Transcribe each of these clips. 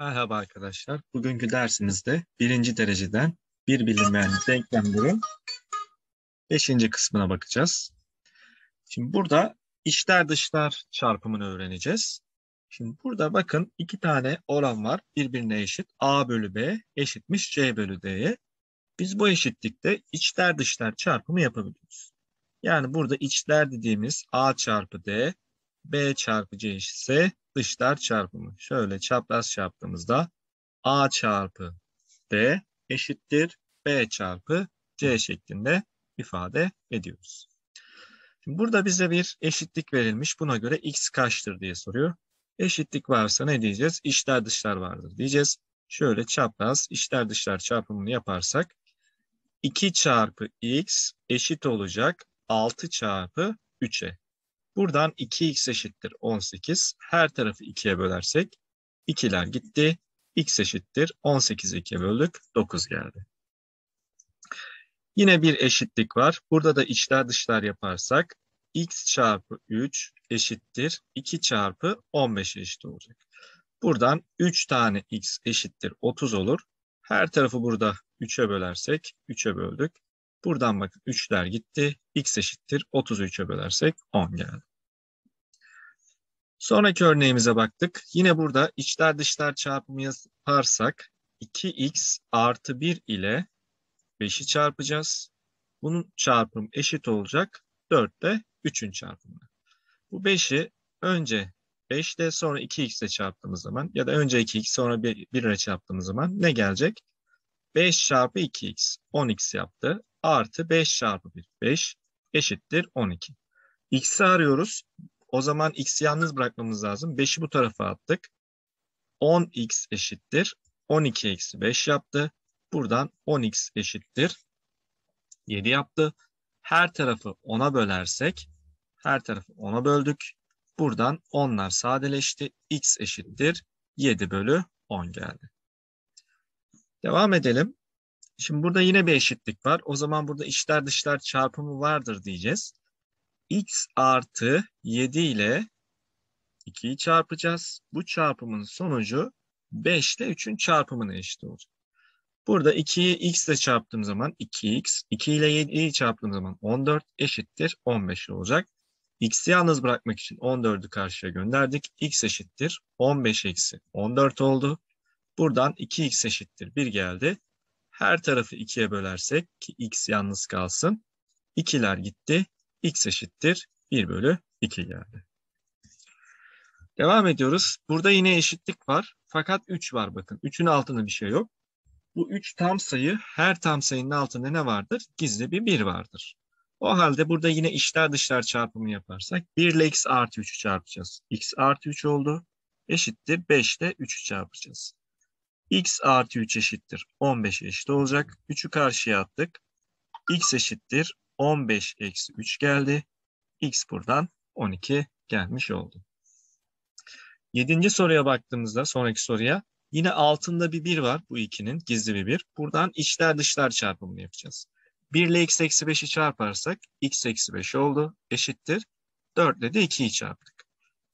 Merhaba arkadaşlar. Bugünkü dersimizde birinci dereceden bir bilinmeyen denklemlerin beşinci kısmına bakacağız. Şimdi burada içler dışlar çarpımını öğreneceğiz. Şimdi burada bakın iki tane oran var birbirine eşit. A bölü B eşitmiş C bölü D'ye. Biz bu eşitlikte içler dışlar çarpımı yapabiliyoruz. Yani burada içler dediğimiz A çarpı D, B çarpı C eşitse dışlar çarpımı. Şöyle çapraz çarptığımızda A çarpı D eşittir B çarpı C şeklinde ifade ediyoruz. Şimdi burada bize bir eşitlik verilmiş. Buna göre X kaçtır diye soruyor. Eşitlik varsa ne diyeceğiz? İçler dışlar vardır diyeceğiz. Şöyle çapraz içler dışlar çarpımını yaparsak 2 çarpı X eşit olacak 6 çarpı 3'e. Buradan 2x eşittir 18. Her tarafı 2'ye bölersek 2'ler gitti. x eşittir 18'i 2'ye böldük 9 geldi. Yine bir eşitlik var. Burada da içler dışlar yaparsak x çarpı 3 eşittir 2 çarpı 15 eşit olacak. Buradan 3 tane x eşittir 30 olur. Her tarafı burada 3'e bölersek 3'e böldük. Buradan bakın 3'ler gitti. X eşittir 33'e bölersek 10 geldi. Sonraki örneğimize baktık. Yine burada içler dışlar çarpımı yaparsak 2x artı 1 ile 5'i çarpacağız. Bunun çarpımı eşit olacak 4 ile 3'ün çarpımı. Bu 5'i önce 5 ile sonra 2x ile çarptığımız zaman ya da önce 2x sonra 1 ile çarptığımız zaman ne gelecek? 5 çarpı 2x 10x yaptı. Artı 5 çarpı 1 5 eşittir 12. X'i arıyoruz. O zaman x'i yalnız bırakmamız lazım. 5'i bu tarafa attık. 10x eşittir. 12 eksi 5 yaptı. Buradan 10x eşittir. 7 yaptı. Her tarafı 10'a bölersek her tarafı 10'a böldük. Buradan 10'lar sadeleşti. x eşittir 7 bölü 10 geldi. Devam edelim. Şimdi burada yine bir eşitlik var. O zaman burada içler dışlar çarpımı vardır diyeceğiz. x artı 7 ile 2'yi çarpacağız. Bu çarpımın sonucu 5 ile 3'ün çarpımına eşit olacak. Burada 2'yi x ile çarptığım zaman 2x, 2 ile 7'yi çarptığım zaman 14 eşittir 15 olacak. x'i yalnız bırakmak için 14'ü karşıya gönderdik. x eşittir 15 eksi 14 oldu. Buradan 2x eşittir 1 geldi. Her tarafı 2'ye bölersek ki x yalnız kalsın. 2'ler gitti. x eşittir 1 bölü 2 geldi. Devam ediyoruz. Burada yine eşitlik var. Fakat 3 var bakın. 3'ün altında bir şey yok. Bu 3 tam sayı her tam sayının altında ne vardır? Gizli bir 1 vardır. O halde burada yine içler dışlar çarpımı yaparsak 1 ile x artı 3'ü çarpacağız. x artı 3 oldu. Eşittir 5 ile 3'ü çarpacağız x artı 3 eşittir 15 eşit olacak. 3'ü karşıya attık. x eşittir 15 eksi 3 geldi. x buradan 12 gelmiş oldu. Yedinci soruya baktığımızda sonraki soruya yine altında bir 1 var bu 2'nin gizli bir 1. Buradan içler dışlar çarpımını yapacağız. 1 ile x eksi 5'i çarparsak x eksi 5 oldu eşittir. 4 ile de 2'yi çarptık.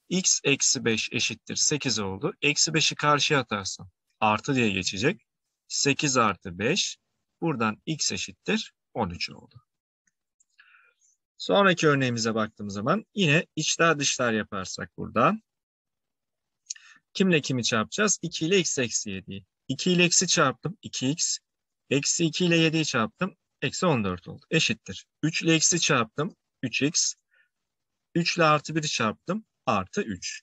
x eksi 5 eşittir 8 oldu. Eksi 5'i karşıya atarsam artı diye geçecek. 8 artı 5. Buradan x eşittir 13 oldu. Sonraki örneğimize baktığımız zaman yine içler dışlar yaparsak burada. Kimle kimi çarpacağız? 2 ile x eksi 7'yi. 2 ile x'i çarptım 2x. Eksi 2 ile 7'yi çarptım. Eksi 14 oldu. Eşittir. 3 ile x'i çarptım 3x. 3 ile artı 1'i çarptım. Artı 3.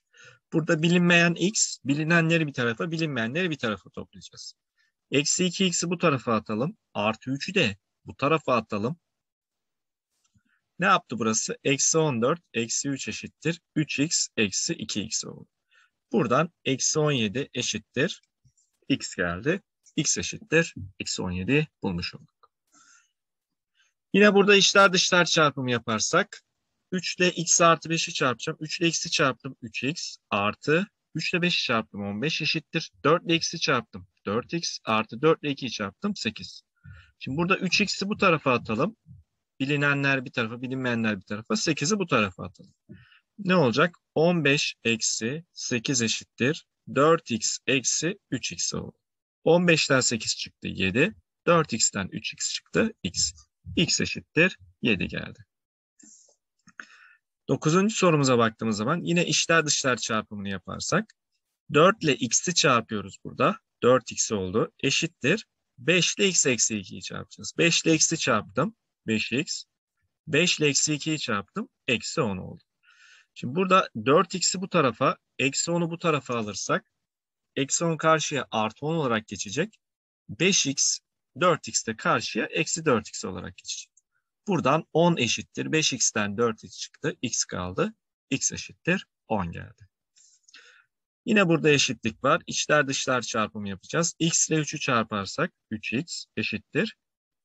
Burada bilinmeyen x, bilinenleri bir tarafa, bilinmeyenleri bir tarafa toplayacağız. Eksi 2x'i bu tarafa atalım. Artı 3'ü de bu tarafa atalım. Ne yaptı burası? Eksi 14, eksi 3 eşittir. 3x, eksi 2x oldu. Buradan eksi 17 eşittir. x geldi. x eşittir. Eksi 17 bulmuş olduk. Yine burada içler dışlar çarpımı yaparsak 3 ile x artı 5'i çarpacağım. 3 ile x'i çarptım 3x artı 3 ile 5'i çarptım 15 eşittir. 4 ile x'i çarptım 4x artı 4 ile 2'yi çarptım 8. Şimdi burada 3x'i bu tarafa atalım. Bilinenler bir tarafa, bilinmeyenler bir tarafa. 8'i bu tarafa atalım. Ne olacak? 15 eksi 8 eşittir. 4x eksi 3x olur. 15'ten 8 çıktı 7. 4x'ten 3x çıktı x. x eşittir 7 geldi. Dokuzuncu sorumuza baktığımız zaman yine işler dışlar çarpımını yaparsak 4 ile x'i çarpıyoruz burada. 4x oldu. Eşittir. 5 ile x eksi 2'yi çarpacağız. 5 ile x'i çarptım. 5x. 5 ile eksi 2'yi çarptım. Eksi 10 oldu. Şimdi burada 4x'i bu tarafa, eksi 10'u bu tarafa alırsak eksi 10 karşıya artı 10 olarak geçecek. 5x 4x de karşıya eksi 4x olarak geçecek. Buradan 10 eşittir. 5x'ten 4 çıktı. x kaldı. x eşittir 10 geldi. Yine burada eşitlik var. İçler dışlar çarpımı yapacağız. x ile 3'ü çarparsak 3x eşittir.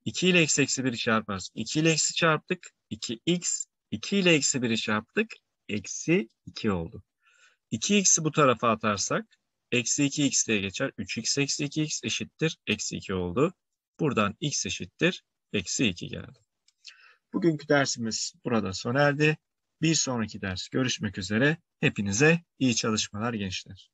2 ile x eksi 1'i çarparsak 2 ile eksi çarptık. 2x 2 ile eksi 1'i çarptık. Eksi 2 oldu. 2x'i bu tarafa atarsak eksi 2x diye geçer. 3x eksi 2x eşittir. Eksi 2 oldu. Buradan x eşittir. Eksi 2 geldi. Bugünkü dersimiz burada sona erdi. Bir sonraki ders görüşmek üzere. Hepinize iyi çalışmalar gençler.